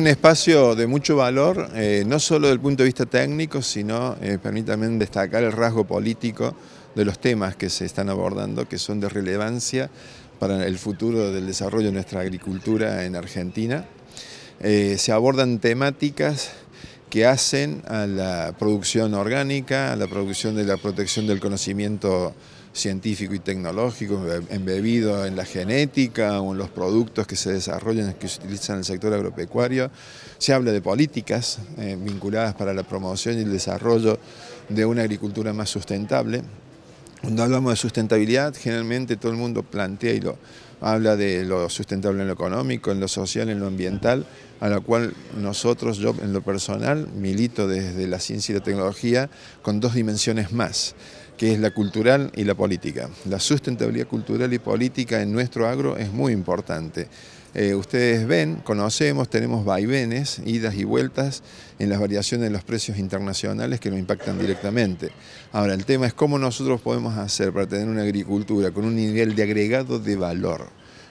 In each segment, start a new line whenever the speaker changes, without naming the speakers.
un espacio de mucho valor, eh, no solo desde el punto de vista técnico, sino eh, permítanme destacar el rasgo político de los temas que se están abordando, que son de relevancia para el futuro del desarrollo de nuestra agricultura en Argentina. Eh, se abordan temáticas que hacen a la producción orgánica, a la producción de la protección del conocimiento científico y tecnológico, embebido en la genética o en los productos que se desarrollan, que se utilizan en el sector agropecuario. Se habla de políticas eh, vinculadas para la promoción y el desarrollo de una agricultura más sustentable. Cuando hablamos de sustentabilidad, generalmente todo el mundo plantea y lo, habla de lo sustentable en lo económico, en lo social, en lo ambiental a la cual nosotros, yo en lo personal, milito desde la ciencia y la tecnología con dos dimensiones más que es la cultural y la política. La sustentabilidad cultural y política en nuestro agro es muy importante. Eh, ustedes ven, conocemos, tenemos vaivenes, idas y vueltas en las variaciones de los precios internacionales que nos impactan directamente. Ahora, el tema es cómo nosotros podemos hacer para tener una agricultura con un nivel de agregado de valor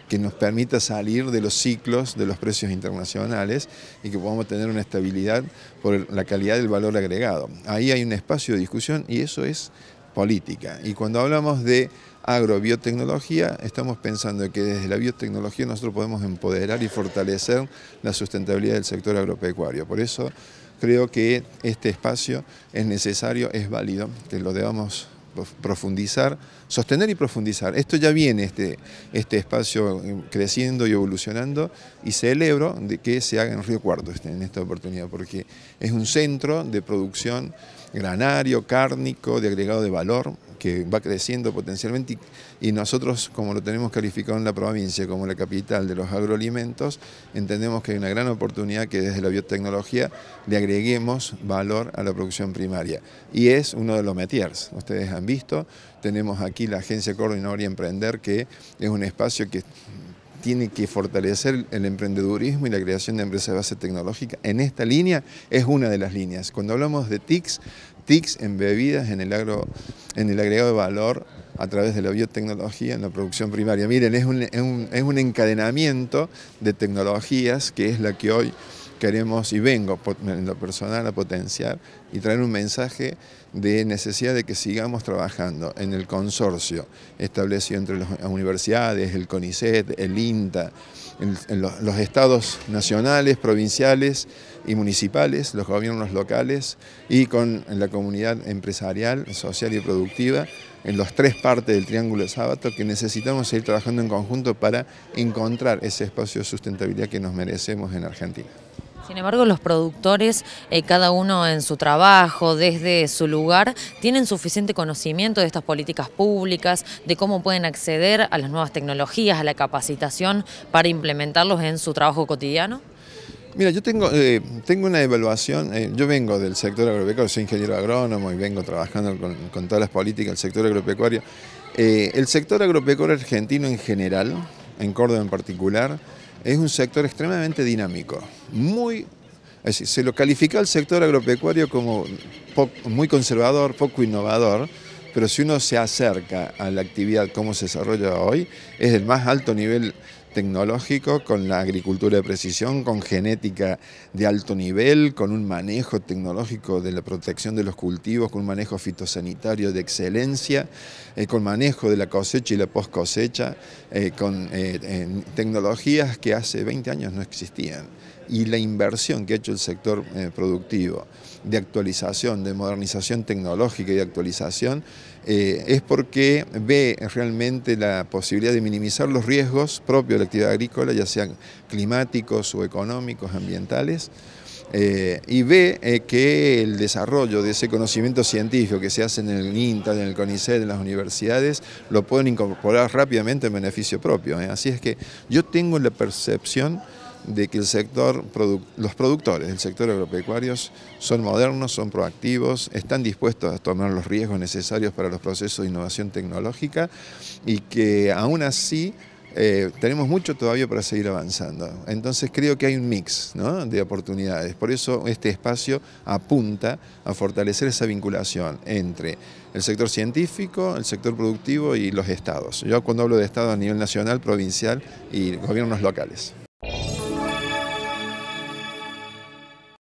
que nos permita salir de los ciclos de los precios internacionales y que podamos tener una estabilidad por la calidad del valor agregado. Ahí hay un espacio de discusión y eso es política. Y cuando hablamos de agrobiotecnología, estamos pensando que desde la biotecnología nosotros podemos empoderar y fortalecer la sustentabilidad del sector agropecuario. Por eso creo que este espacio es necesario, es válido, que lo debamos profundizar, sostener y profundizar. Esto ya viene, este, este espacio eh, creciendo y evolucionando, y celebro de que se haga en Río Cuarto este, en esta oportunidad, porque es un centro de producción granario, cárnico, de agregado de valor, que va creciendo potencialmente y, nosotros, como lo tenemos calificado en la provincia como la capital de los agroalimentos, entendemos que hay una gran oportunidad que desde la biotecnología le agreguemos valor a la producción primaria. Y es uno de los metiers. Ustedes visto. Tenemos aquí la Agencia Coordinadora y Emprender, que es un espacio que tiene que fortalecer el emprendedurismo y la creación de empresas de base tecnológica. En esta línea es una de las líneas. Cuando hablamos de TICs, TICs en bebidas, en el, agro, en el agregado de valor a través de la biotecnología en la producción primaria. Miren, es un, es un encadenamiento de tecnologías que es la que hoy queremos y vengo en lo personal a potenciar y traer un mensaje de necesidad de que sigamos trabajando en el consorcio establecido entre las universidades, el CONICET, el INTA, los, estados nacionales, provinciales y municipales, los gobiernos locales y con la comunidad empresarial, social y productiva en las tres partes del Triángulo de Sábato que necesitamos seguir trabajando en conjunto para encontrar ese espacio de sustentabilidad que nos merecemos en Argentina. Sin embargo, los productores, eh, cada uno en su trabajo, desde su lugar, tienen suficiente conocimiento de estas políticas públicas, de cómo pueden acceder a las nuevas tecnologías, a la capacitación para implementarlos en su trabajo cotidiano. Mira, yo tengo, eh, tengo una evaluación, eh, yo vengo del sector agropecuario, soy ingeniero agrónomo y vengo trabajando con, con todas las políticas del sector agropecuario. el sector agropecuario argentino en general, en Córdoba en particular, es un sector extremadamente dinámico, muy se lo califica el sector agropecuario como muy conservador, poco innovador, pero si uno se acerca a la actividad como se desarrolla hoy, es el más alto nivel tecnológico, con la agricultura de precisión, con genética de alto nivel, con un manejo tecnológico de la protección de los cultivos, con un manejo fitosanitario de excelencia, eh, con manejo de la cosecha y la post cosecha, eh, con eh, tecnologías que hace 20 años no existían y la inversión que ha hecho el sector eh, productivo de actualización, de modernización tecnológica y de actualización, eh, es porque ve realmente la posibilidad de minimizar los riesgos propios de la actividad agrícola, ya sean climáticos o económicos, ambientales, eh, y ve que el desarrollo de ese conocimiento científico que se hace en el INTA, en el CONICET, en las universidades, lo pueden incorporar rápidamente en beneficio propio. Así es que yo tengo la percepción de que el sector, los productores del sector agropecuario son modernos, son proactivos, están dispuestos a tomar los riesgos necesarios para los procesos de innovación tecnológica y que aún así eh, tenemos mucho todavía para seguir avanzando. Entonces creo que hay un mix de oportunidades. Por eso este espacio apunta a fortalecer esa vinculación entre el sector científico, el sector productivo y los estados. Yo cuando hablo de estados a nivel nacional, provincial y gobiernos locales.